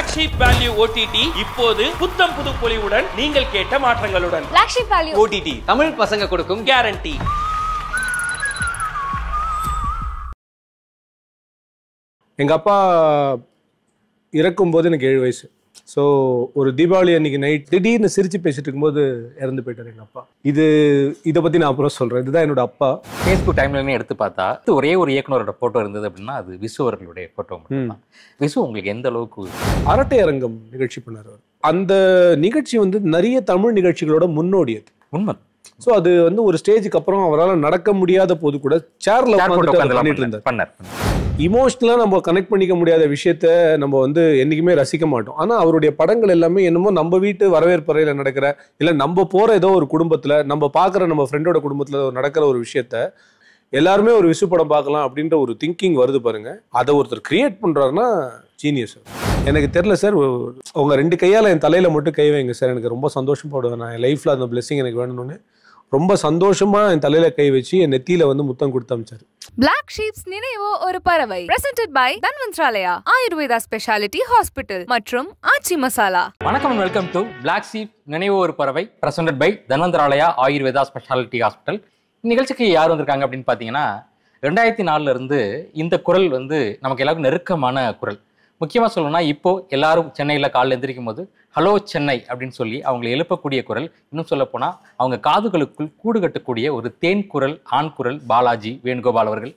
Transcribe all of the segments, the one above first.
flagship value OTT இப்போது புத்தம் புது பொலிவுடன் நீங்கள் கேட்ட மாற்றங்களுடன் ஃபிளாக்ஷிப் வேல்யூ ஓடிடி தமிழ் பசங்க கொடுக்கும் கேரண்டி எங்க அப்பா போது எனக்கு ஏழு வயசு ஸோ ஒரு தீபாவளி அன்னைக்கு நைட் திடீர்னு சிரித்து பேசிட்டு இருக்கும்போது இறந்து போயிட்டார் எங்கள் அப்பா இது இதை பற்றி நான் அப்புறம் சொல்கிறேன் இதுதான் என்னோட அப்பா ஃபேஸ்புக் டைம்லைனே எடுத்து பார்த்தா இது ஒரே ஒரு இயக்குனரோட ஃபோட்டோ இருந்தது அப்படின்னா அது விசு அவர்களுடைய ஃபோட்டோ மட்டும்தான் விசு உங்களுக்கு எந்த அளவுக்கு அரட்டை அரங்கம் நிகழ்ச்சி பண்ணார் அந்த நிகழ்ச்சி வந்து நிறைய தமிழ் நிகழ்ச்சிகளோட முன்னோடி உண்மை ஸோ அது வந்து ஒரு ஸ்டேஜுக்கு அப்புறம் அவரால் நடக்க முடியாத போது கூட சேர்ல பண்ணிட்டு இருந்தார் பண்ணார் இமோஷ்னலாக நம்ம கனெக்ட் பண்ணிக்க முடியாத விஷயத்த நம்ம வந்து என்றைக்குமே ரசிக்க மாட்டோம் ஆனால் அவருடைய படங்கள் எல்லாமே என்னமோ நம்ம வீட்டு வரவேற்பறையில் நடக்கிற இல்லை நம்ம போகிற ஏதோ ஒரு குடும்பத்தில் நம்ம பார்க்குற நம்ம ஃப்ரெண்டோட குடும்பத்தில் நடக்கிற ஒரு விஷயத்த எல்லாருமே ஒரு விசு படம் பார்க்கலாம் அப்படின்ற ஒரு திங்கிங் வருது பாருங்கள் அதை ஒருத்தர் கிரியேட் பண்ணுறாருன்னா ஜீனியஸ் எனக்கு தெரில சார் உங்கள் ரெண்டு கையால் என் தலையில் மட்டும் கை வைங்க சார் எனக்கு ரொம்ப சந்தோஷப்படுவேன் நான் என் லைஃப்பில் அந்த பிளெஸ்ஸிங் எனக்கு வேணும்னு ரொம்ப சந்தோஷமாக என் தலையில் கை வச்சு என் நெத்தியில் வந்து முத்தம் கொடுத்தாமிச்சார் பிளாக் ஷீப்ஸ் நினைவோ ஒரு பறவை presented by Dhanvantralaya Ayurveda specialty hospital மற்றும் ஆச்சி மசாலா வணக்கம் வெல்கம் டு பிளாக் ஷீப் நினைவோ ஒரு பறவை presented by Dhanvantralaya Ayurveda specialty hospital நிகழ்ச்சிக்கு யார் வந்திருக்காங்க அப்படின்னு பார்த்தீங்கன்னா ரெண்டாயிரத்தி நாலுல இருந்து இந்த குரல் வந்து நமக்கு எல்லாருக்கும் நெருக்கமான குரல் முக்கியமாக சொல்லணும்னா இப்போ எல்லாரும் சென்னையில் காலில் எந்திரிக்கும் போது ஹலோ சென்னை அப்படின்னு சொல்லி அவங்களை எழுப்பக்கூடிய குரல் இன்னும் சொல்லப்போனால் அவங்க காதுகளுக்குள் கூடு கட்டக்கூடிய ஒரு தேன் குரல் ஆண் குரல் பாலாஜி வேணுகோபால் அவர்கள்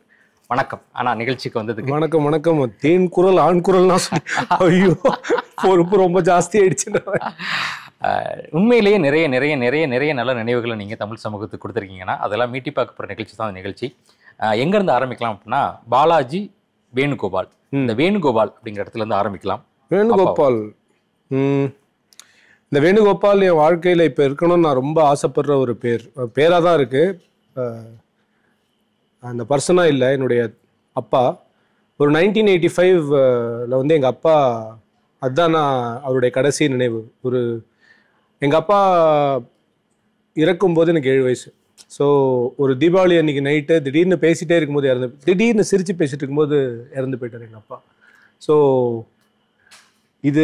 வணக்கம் ஆனால் நிகழ்ச்சிக்கு வந்ததுக்கு வணக்கம் வணக்கம் தேன் குரல் ஆண் குரல்னா ஐயோ பொறுப்பு ரொம்ப ஜாஸ்தி ஆயிடுச்சு உண்மையிலேயே நிறைய நிறைய நிறைய நிறைய நல்ல நினைவுகளை நீங்கள் தமிழ் சமூகத்துக்கு கொடுத்துருக்கீங்கன்னா அதெல்லாம் மீட்டி பார்க்க போகிற நிகழ்ச்சி தான் அந்த நிகழ்ச்சி எங்கேருந்து ஆரம்பிக்கலாம் அப்படின்னா பாலாஜி வேணுகோபால் இந்த வேணுகோபால் அப்படிங்கிற இடத்துல இருந்து ஆரம்பிக்கலாம் வேணுகோபால் இந்த வேணுகோபால் என் வாழ்க்கையில் இப்போ இருக்கணும்னு நான் ரொம்ப ஆசைப்படுற ஒரு பேர் பேராக தான் இருக்குது அந்த பர்சனாக இல்லை என்னுடைய அப்பா ஒரு நைன்டீன் எயிட்டி ஃபைவ்ல வந்து எங்கள் அப்பா அதுதான் நான் அவருடைய கடைசி நினைவு ஒரு எங்கள் அப்பா இறக்கும்போது எனக்கு ஏழு வயசு ஸோ ஒரு தீபாவளி அன்றைக்கி நைட்டு திடீர்னு பேசிகிட்டே இருக்கும்போது இறந்து திடீர்னு சிரித்து பேசிகிட்டு இருக்கும்போது இறந்து போயிட்டார் எங்கள் அப்பா ஸோ இது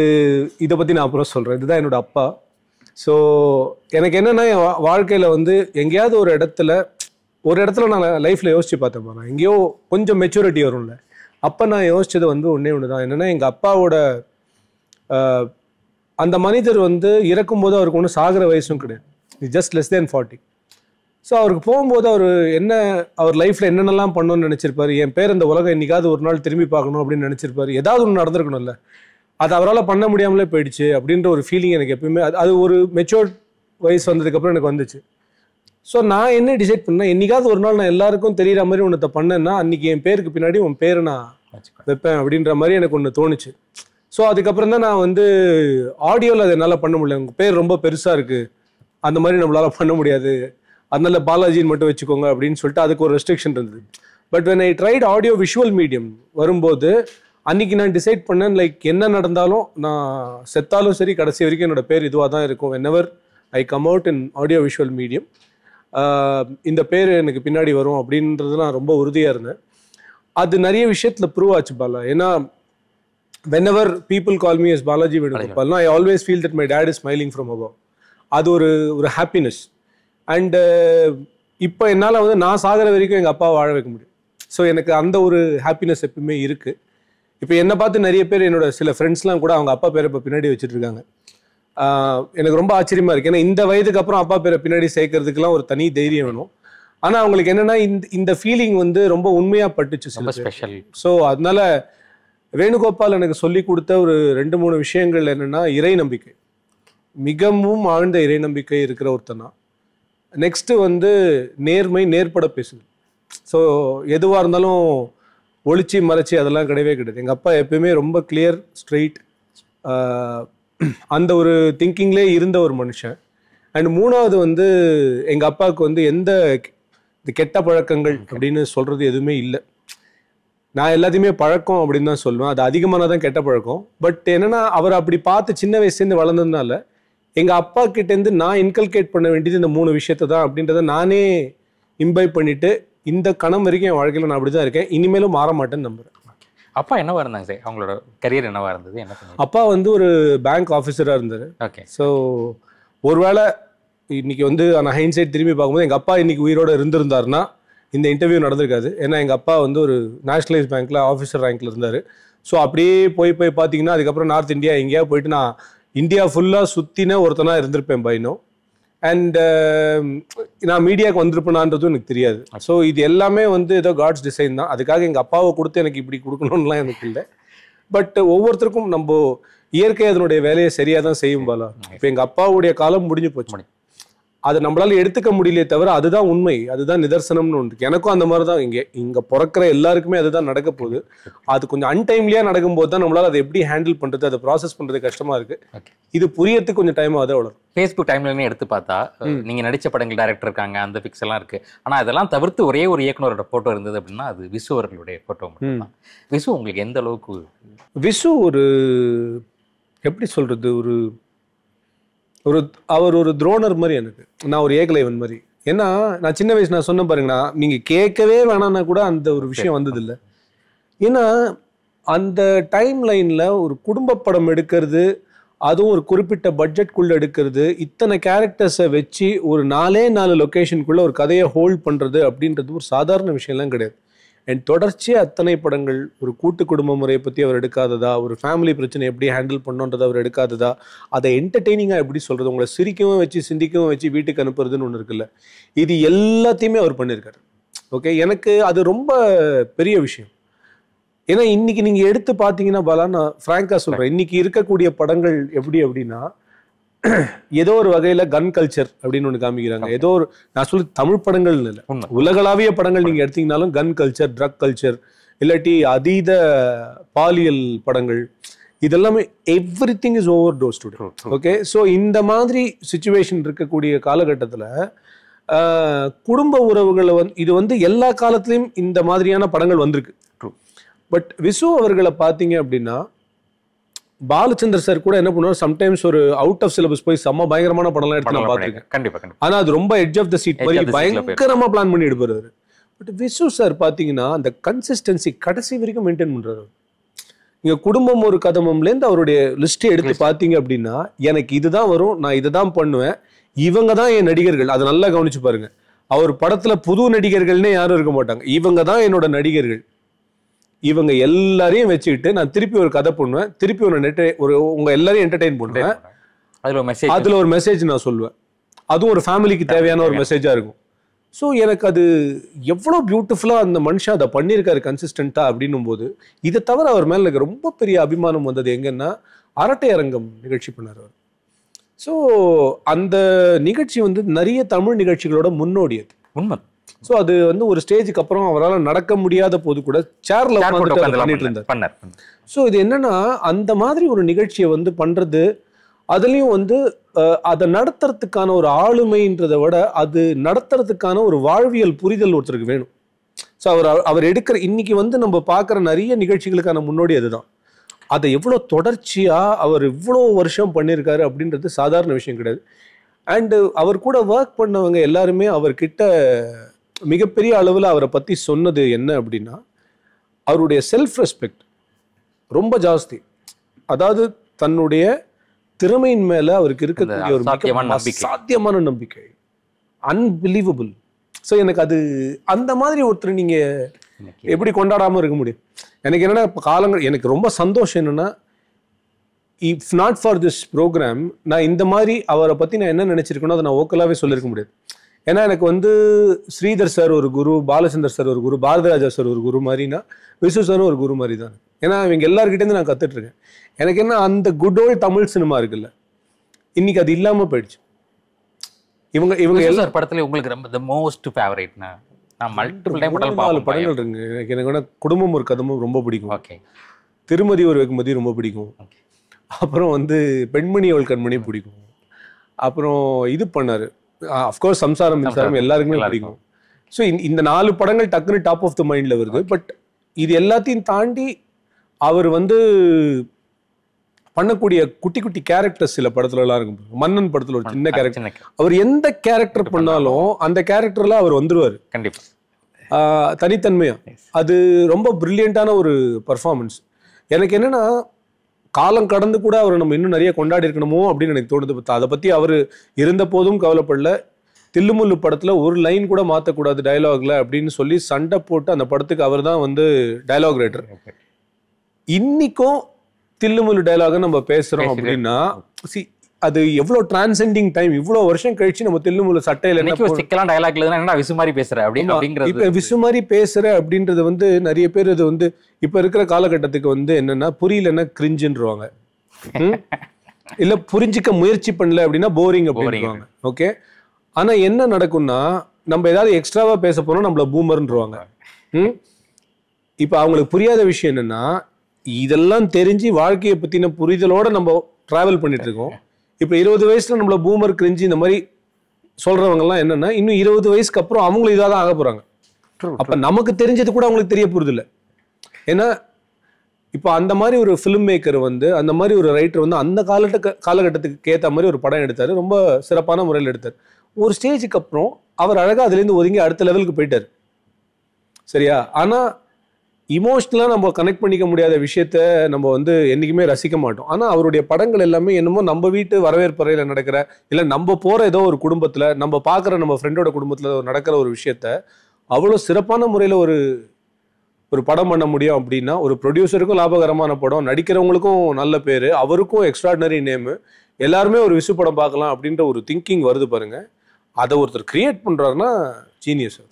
இதை பற்றி நான் அப்புறம் சொல்கிறேன் இதுதான் என்னோடய அப்பா ஸோ எனக்கு என்னென்னா என் வாழ்க்கையில் வந்து எங்கேயாவது ஒரு இடத்துல ஒரு இடத்துல நான் லைஃப்பில் யோசித்து பார்த்தேன் நான் எங்கேயோ கொஞ்சம் மெச்சூரிட்டி வரும்ல அப்போ நான் யோசித்தது வந்து ஒன்றே ஒன்று தான் என்னென்னா எங்கள் அப்பாவோட அந்த மனிதர் வந்து இறக்கும்போது அவருக்கு ஒன்றும் சாகிற வயசும் கிடையாது it just less than forty so அவருக்கு போகும்போது அவர் என்ன அவர் லைஃப்பில் என்னென்னலாம் பண்ணணும்னு நினச்சிருப்பார் என் பேர் இந்த உலகம் இன்றைக்காவது ஒரு நாள் திரும்பி பார்க்கணும் அப்படின்னு நினச்சிருப்பாரு ஏதாவது ஒன்று நடந்திருக்கணும்ல அது அவரால் பண்ண முடியாமலே போயிடுச்சு அப்படின்ற ஒரு ஃபீலிங் எனக்கு எப்பயுமே அது அது ஒரு மெச்சோர்ட் வயசு வந்ததுக்கப்புறம் எனக்கு வந்துச்சு ஸோ நான் என்ன டிசைட் பண்ணேன் என்னைக்காவது ஒரு நாள் நான் எல்லாருக்கும் தெரியற மாதிரி ஒன்றத்தை பண்ணேன்னா அன்றைக்கி என் பேருக்கு பின்னாடி உன் பேரை நான் வைப்பேன் அப்படின்ற மாதிரி எனக்கு ஒன்று தோணுச்சு ஸோ அதுக்கப்புறம் தான் நான் வந்து ஆடியோவில் அதை என்னால் பண்ண முடியல உங்கள் பேர் ரொம்ப பெருசாக இருக்குது அந்த மாதிரி நம்மளால் பண்ண முடியாது அதனால பாலாஜின்னு மட்டும் வச்சுக்கோங்க அப்படின்னு சொல்லிட்டு அதுக்கு ஒரு ரெஸ்ட்ரிக்ஷன் இருந்தது but when I tried audio visual medium வரும்போது அன்னைக்கு நான் டிசைட் பண்ணேன் லைக் என்ன நடந்தாலும் நான் செத்தாலும் சரி கடைசி வரைக்கும் என்னோட பேர் இதுவாக தான் இருக்கும் whenever I come out in audio visual medium இந்த பேர் எனக்கு பின்னாடி வரும் அப்படின்றது நான் ரொம்ப உறுதியாக இருந்தேன் அது நிறைய விஷயத்தில் ப்ரூவ் ஆச்சு பாலா ஏன்னா whenever people call me as Balaji வேணுகோபால்னா I always feel that my dad is smiling from above அது ஒரு ஒரு ஹாப்பினஸ் அண்டு uh, இப்போ என்னால் வந்து நான் சாகிற வரைக்கும் எங்கள் அப்பா வாழ வைக்க முடியும் ஸோ எனக்கு அந்த ஒரு ஹாப்பினஸ் எப்பவுமே இருக்குது இப்போ என்னை பார்த்து நிறைய பேர் என்னோட சில ஃப்ரெண்ட்ஸ்லாம் கூட அவங்க அப்பா பேரை இப்போ பின்னாடி வச்சுட்டு இருக்காங்க எனக்கு ரொம்ப ஆச்சரியமா இருக்கு ஏன்னா இந்த வயதுக்கு அப்புறம் அப்பா பேரை பின்னாடி சேர்க்கறதுக்குலாம் ஒரு தனி தைரியம் வேணும் ஆனால் அவங்களுக்கு என்னன்னா இந்த இந்த ஃபீலிங் வந்து ரொம்ப உண்மையாக பட்டுச்சு ரொம்ப ஸ்பெஷல் ஸோ அதனால வேணுகோபால் எனக்கு சொல்லி கொடுத்த ஒரு ரெண்டு மூணு விஷயங்கள் என்னென்னா இறை நம்பிக்கை மிகவும் ஆழ்ந்த இறை நம்பிக்கை இருக்கிற ஒருத்தனா நெக்ஸ்ட்டு வந்து நேர்மை நேர்பட பேசுது ஸோ எதுவாக இருந்தாலும் ஒளிச்சி மறைச்சி அதெல்லாம் கிடையவே கிடையாது எங்கள் அப்பா எப்பயுமே ரொம்ப கிளியர் ஸ்ட்ரெயிட் அந்த ஒரு திங்கிங்லே இருந்த ஒரு மனுஷன் அண்ட் மூணாவது வந்து எங்கள் அப்பாவுக்கு வந்து எந்த கெட்ட பழக்கங்கள் அப்படின்னு சொல்கிறது எதுவுமே இல்லை நான் எல்லாத்தையுமே பழக்கம் அப்படின்னு தான் சொல்லுவேன் அது அதிகமான தான் கெட்ட பழக்கம் பட் என்னென்னா அவர் அப்படி பார்த்து சின்ன வயசுலேருந்து வளர்ந்ததுனால எங்கள் அப்பா கிட்டேருந்து நான் இன்கல்கேட் பண்ண வேண்டியது இந்த மூணு விஷயத்த தான் அப்படின்றத நானே இம்பை பண்ணிவிட்டு இந்த கணம் வரைக்கும் என் வாழ்க்கையில் நான் அப்படி தான் இருக்கேன் இனிமேலும் மாற மாட்டேன்னு நம்புறேன் அப்பா என்னவா இருந்தாங்க சார் அவங்களோட கரியர் என்னவா இருந்தது என்ன அப்பா வந்து ஒரு பேங்க் ஆஃபீஸராக இருந்தார் ஓகே ஸோ ஒருவேளை இன்னைக்கு வந்து நான் ஹைன் சைட் திரும்பி பார்க்கும்போது எங்கள் அப்பா இன்னைக்கு உயிரோடு இருந்திருந்தாருன்னா இந்த இன்டர்வியூ நடந்திருக்காது ஏன்னா எங்கள் அப்பா வந்து ஒரு நேஷனலைஸ் பேங்க்கில் ஆஃபீஸர் ரேங்க்கில் இருந்தார் ஸோ அப்படியே போய் போய் பார்த்தீங்கன்னா அதுக்கப்புறம் நார்த் இந்தியா எங்கேயா போயிட்டு நான் இந்தியா ஃபுல்லாக சுற்றின ஒருத்தனாக இருந்திருப்பேன் பையனும் அண்ட் um, நான் மீடியாவுக்கு வந்திருப்பேனான்றதும் எனக்கு தெரியாது ஸோ இது எல்லாமே வந்து ஏதோ காட்ஸ் டிசைன் தான் அதுக்காக எங்கள் அப்பாவை கொடுத்து எனக்கு இப்படி கொடுக்கணும்லாம் எனக்கு இல்லை பட் ஒவ்வொருத்தருக்கும் நம்ம இயற்கை அதனுடைய வேலையை சரியாக தான் செய்யும் போல இப்போ எங்கள் அப்பாவுடைய காலம் முடிஞ்சு போச்சு அதை நம்மளால எடுத்துக்க முடியலையே தவிர அதுதான் உண்மை அதுதான் நிதர்சனம்னு ஒன்று எனக்கும் அந்த மாதிரி தான் இங்கே இங்கே பிறக்கிற எல்லாருக்குமே அதுதான் நடக்க போகுது அது கொஞ்சம் அன்டைம்லியாக நடக்கும்போது தான் நம்மளால் அதை எப்படி ஹேண்டில் பண்ணுறது அதை ப்ராசஸ் பண்ணுறது கஷ்டமாக இருக்குது இது புரியறதுக்கு கொஞ்சம் டைம் ஆகுது அவ்வளோ ஃபேஸ்புக் டைம்லைனே எடுத்து பார்த்தா நீங்கள் நடித்த படங்கள் டேரக்டர் இருக்காங்க அந்த பிக்ஸ் எல்லாம் இருக்குது ஆனால் அதெல்லாம் தவிர்த்து ஒரே ஒரு இயக்குனரோட ஃபோட்டோ இருந்தது அப்படின்னா அது விசு அவர்களுடைய ஃபோட்டோ மட்டும்தான் விசு உங்களுக்கு எந்த அளவுக்கு விசு ஒரு எப்படி சொல்கிறது ஒரு ஒரு அவர் ஒரு துரோணர் மாதிரி எனக்கு நான் ஒரு ஏகலைவன் மாதிரி ஏன்னா நான் சின்ன வயசு நான் சொன்ன பாருங்கண்ணா நீங்கள் கேட்கவே வேணான்னா கூட அந்த ஒரு விஷயம் வந்ததில்லை ஏன்னா அந்த டைம் லைனில் ஒரு குடும்ப படம் எடுக்கிறது அதுவும் ஒரு குறிப்பிட்ட பட்ஜெட்குள்ளே எடுக்கிறது இத்தனை கேரக்டர்ஸை வச்சு ஒரு நாலே நாலு லொக்கேஷனுக்குள்ளே ஒரு கதையை ஹோல்ட் பண்ணுறது அப்படின்றது ஒரு சாதாரண விஷயம்லாம் கிடையாது என் தொடர்ச்சியாக அத்தனை படங்கள் ஒரு கூட்டு குடும்ப முறையை பற்றி அவர் எடுக்காததா ஒரு ஃபேமிலி பிரச்சனை எப்படி ஹேண்டில் பண்ணோன்றதை அவர் எடுக்காததா அதை என்டர்டெய்னிங்காக எப்படி சொல்கிறது உங்களை சிரிக்கவும் வச்சு சிந்திக்கவும் வச்சு வீட்டுக்கு அனுப்புறதுன்னு ஒன்று இருக்குல்ல இது எல்லாத்தையுமே அவர் பண்ணியிருக்காரு ஓகே எனக்கு அது ரொம்ப பெரிய விஷயம் ஏன்னா இன்னைக்கு நீங்க எடுத்து பாத்தீங்கன்னா பலா நான் ஃப்ராங்கா சொல்றேன் இன்னைக்கு இருக்கக்கூடிய படங்கள் எப்படி அப்படின்னா ஏதோ ஒரு வகையில கன் கல்ச்சர் அப்படின்னு ஒன்று காமிக்கிறாங்க ஏதோ ஒரு நான் சொல்லி தமிழ் படங்கள் இல்லை உலகளாவிய படங்கள் நீங்க எடுத்தீங்கனாலும் கன் கல்ச்சர் ட்ரக் கல்ச்சர் இல்லாட்டி அதீத பாலியல் படங்கள் இதெல்லாமே everything is overdose okay so இந்த மாதிரி சுச்சுவேஷன் இருக்கக்கூடிய காலகட்டத்தில் குடும்ப உறவுகளை வந்து இது வந்து எல்லா காலத்துலேயும் இந்த மாதிரியான படங்கள் வந்திருக்கு பட் விசு அவர்களை பார்த்தீங்க அப்படின்னா பாலச்சந்திர சார் கூட என்ன பண்ணுவார் சம்டைம்ஸ் ஒரு அவுட் ஆஃப் சிலபஸ் போய் செம்ம பயங்கரமான படம்லாம் எடுத்து நான் பார்த்துருக்கேன் கண்டிப்பாக ஆனால் அது ரொம்ப எட்ஜ் ஆஃப் த சீட் மாதிரி பயங்கரமாக பிளான் பண்ணி எடுப்பார் பட் விசு சார் பார்த்தீங்கன்னா அந்த கன்சிஸ்டன்சி கடைசி வரைக்கும் மெயின்டைன் பண்றாரு இங்க குடும்பம் ஒரு கதமம்லேருந்து அவருடைய லிஸ்ட்டை எடுத்து பார்த்தீங்க அப்படின்னா எனக்கு இதுதான் வரும் நான் இதை தான் பண்ணுவேன் இவங்க தான் என் நடிகர்கள் அதை நல்லா கவனிச்சு பாருங்க அவர் படத்துல புது நடிகர்கள்னே யாரும் இருக்க மாட்டாங்க இவங்க தான் என்னோட நடிகர்கள் இவங்க எல்லாரையும் வச்சுக்கிட்டு நான் திருப்பி ஒரு கதை பண்ணுவேன் திருப்பி ஒரு நெட் ஒரு உங்க எல்லாரையும் என்டர்டைன் பண்ணுவேன் அதுல ஒரு மெசேஜ் நான் சொல்லுவேன் அதுவும் ஒரு ஃபேமிலிக்கு தேவையான ஒரு மெசேஜா இருக்கும் ஸோ எனக்கு அது எவ்வளோ பியூட்டிஃபுல்லாக அந்த மனுஷன் அதை பண்ணியிருக்காரு கன்சிஸ்டண்ட்டாக அப்படின்னும் போது இதை தவிர அவர் மேலே எனக்கு ரொம்ப பெரிய அபிமானம் வந்தது எங்கன்னா அரட்டை அரங்கம் நிகழ்ச்சி பண்ணார் அவர் ஸோ அந்த நிகழ்ச்சி வந்து நிறைய தமிழ் நிகழ்ச்சிகளோட முன்னோடியது உண்மை ஸோ அது வந்து ஒரு ஸ்டேஜுக்கு அப்புறம் அவரால் நடக்க முடியாத போது கூட சேர்ல பண்ணிட்டு இருந்தார் ஸோ இது என்னன்னா அந்த மாதிரி ஒரு நிகழ்ச்சியை வந்து பண்றது அதுலேயும் வந்து அதை நடத்துறதுக்கான ஒரு ஆளுமைன்றதை விட அது நடத்துறதுக்கான ஒரு வாழ்வியல் புரிதல் ஒருத்தருக்கு வேணும் ஸோ அவர் அவர் எடுக்கிற இன்னைக்கு வந்து நம்ம பார்க்குற நிறைய நிகழ்ச்சிகளுக்கான முன்னோடி அதுதான் அதை எவ்வளோ தொடர்ச்சியாக அவர் இவ்வளோ வருஷம் பண்ணியிருக்காரு அப்படின்றது சாதாரண விஷயம் கிடையாது அண்டு அவர் கூட ஒர்க் பண்ணவங்க எல்லாருமே அவர்கிட்ட மிகப்பெரிய அளவில் அவரை பற்றி சொன்னது என்ன அப்படின்னா அவருடைய செல்ஃப் ரெஸ்பெக்ட் ரொம்ப ஜாஸ்தி அதாவது தன்னுடைய திறமையின் மேலே அவருக்கு இருக்கக்கூடிய ஒரு சாத்தியமான நம்பிக்கை அன்பிலீவபிள் ஸோ எனக்கு அது அந்த மாதிரி ஒருத்தர் நீங்கள் எப்படி கொண்டாடாமல் இருக்க முடியும் எனக்கு என்னென்னா இப்போ காலங்கள் எனக்கு ரொம்ப சந்தோஷம் என்னென்னா if not for this program நான் இந்த மாதிரி அவரை பற்றி நான் என்ன நினச்சிருக்கேனோ அதை நான் ஓக்கலாகவே சொல்லியிருக்க முடியாது ஏன்னா எனக்கு வந்து ஸ்ரீதர் சார் ஒரு குரு பாலச்சந்தர் சார் ஒரு குரு பாரதராஜா சார் ஒரு குரு மாதிரினா விசு சாரும் ஒரு குரு மாதிரி தான் ஏன்னா இவங்க எல்லாருக்கிட்டேருந்து நான் கற்றுட்ருக்கேன் எனக்கு என்ன அந்த குட் ஓல்ட் தமிழ் சினிமா இருக்குல்ல இன்னைக்கு அது இல்லாமல் போயிடுச்சு இவங்க இவங்க எல்லார் படத்துல உங்களுக்கு ரொம்ப த மோஸ்ட் ஃபேவரேட்னா நான் மல்டிபிள் டைம் படம் படங்கள் இருக்கு எனக்கு குடும்பம் ஒரு கதமும் ரொம்ப பிடிக்கும் ஓகே திருமதி ஒரு வெகுமதி ரொம்ப பிடிக்கும் அப்புறம் வந்து பெண்மணி அவள் கண்மணி பிடிக்கும் அப்புறம் இது பண்ணார் அஃப்கோர்ஸ் சம்சாரம் மின்சாரம் எல்லாருக்குமே பிடிக்கும் ஸோ இந்த நாலு படங்கள் டக்குனு டாப் ஆஃப் த மைண்டில் வருது பட் இது எல்லாத்தையும் தாண்டி அவர் வந்து பண்ணக்கூடிய குட்டி குட்டி கேரக்டர்ஸ் சில படத்துலலாம் இருக்கும் மன்னன் படத்தில் ஒரு சின்ன கேரக்டர் அவர் எந்த கேரக்டர் பண்ணாலும் அந்த கேரக்டர்ல அவர் வந்துருவார் கண்டிப்பாக தனித்தன்மையாக அது ரொம்ப ப்ரில்லியண்ட்டான ஒரு பர்ஃபார்மன்ஸ் எனக்கு என்னென்னா காலம் கடந்து கூட அவர் நம்ம இன்னும் நிறைய கொண்டாடி இருக்கணுமோ அப்படின்னு எனக்கு தோணுது அதை பற்றி அவர் இருந்த போதும் கவலைப்படல தில்லுமுல்லு படத்தில் ஒரு லைன் கூட மாற்றக்கூடாது டைலாக்ல அப்படின்னு சொல்லி சண்டை போட்டு அந்த படத்துக்கு அவர் தான் வந்து டைலாக் ரைட்டர் இன்னைக்கும் தில்லுமுல்லு டைலாக நம்ம பேசுகிறோம் அப்படின்னா சி அது எவ்வளவு டிரான்சென்டிங் டைம் இவ்வளவு வருஷம் கழிச்சு நம்ம முழு சட்டையில என்ன சிக்கலாம் டயலாக்ல என்ன விசு மாதிரி பேசுற அப்படின்னு இப்ப விசு மாதிரி பேசுற அப்படின்றது வந்து நிறைய பேர் இது வந்து இப்ப இருக்கிற காலகட்டத்துக்கு வந்து என்னன்னா புரியலன்னா கிரிஞ்சுன்றவாங்க இல்ல புரிஞ்சிக்க முயற்சி பண்ணல அப்படின்னா போரிங் அப்படின்னு ஓகே ஆனா என்ன நடக்கும்னா நம்ம ஏதாவது எக்ஸ்ட்ராவா பேச போனோம் நம்மள பூமர்ன்றவாங்க இப்ப அவங்களுக்கு புரியாத விஷயம் என்னன்னா இதெல்லாம் தெரிஞ்சு வாழ்க்கையை பத்தின புரிதலோட நம்ம டிராவல் பண்ணிட்டு இருக்கோம் இப்போ இருபது வயசில் நம்மளை பூமர் கிரிஞ்சி இந்த மாதிரி சொல்கிறவங்கெல்லாம் என்னென்னா இன்னும் இருபது வயசுக்கு அப்புறம் அவங்களும் இதாக தான் ஆக போகிறாங்க அப்போ நமக்கு தெரிஞ்சது கூட அவங்களுக்கு தெரிய போகிறது இல்லை ஏன்னா இப்போ அந்த மாதிரி ஒரு ஃபிலிம் மேக்கர் வந்து அந்த மாதிரி ஒரு ரைட்டர் வந்து அந்த காலகட்ட காலகட்டத்துக்கு ஏற்ற மாதிரி ஒரு படம் எடுத்தார் ரொம்ப சிறப்பான முறையில் எடுத்தார் ஒரு ஸ்டேஜுக்கு அப்புறம் அவர் அழகாக அதுலேருந்து ஒதுங்கி அடுத்த லெவலுக்கு போயிட்டார் சரியா ஆனால் இமோஷ்னலாக நம்ம கனெக்ட் பண்ணிக்க முடியாத விஷயத்த நம்ம வந்து என்றைக்குமே ரசிக்க மாட்டோம் ஆனால் அவருடைய படங்கள் எல்லாமே என்னமோ நம்ம வீட்டு வரவேற்பறையில் நடக்கிற இல்லை நம்ம போகிற ஏதோ ஒரு குடும்பத்தில் நம்ம பார்க்குற நம்ம ஃப்ரெண்டோட குடும்பத்தில் நடக்கிற ஒரு விஷயத்த அவ்வளோ சிறப்பான முறையில் ஒரு ஒரு படம் பண்ண முடியும் அப்படின்னா ஒரு ப்ரொடியூசருக்கும் லாபகரமான படம் நடிக்கிறவங்களுக்கும் நல்ல பேர் அவருக்கும் எக்ஸ்ட்ராடினரி நேமு எல்லாருமே ஒரு விசு படம் பார்க்கலாம் அப்படின்ற ஒரு திங்கிங் வருது பாருங்கள் அதை ஒருத்தர் க்ரியேட் பண்ணுறாருன்னா ஜீனியஸ்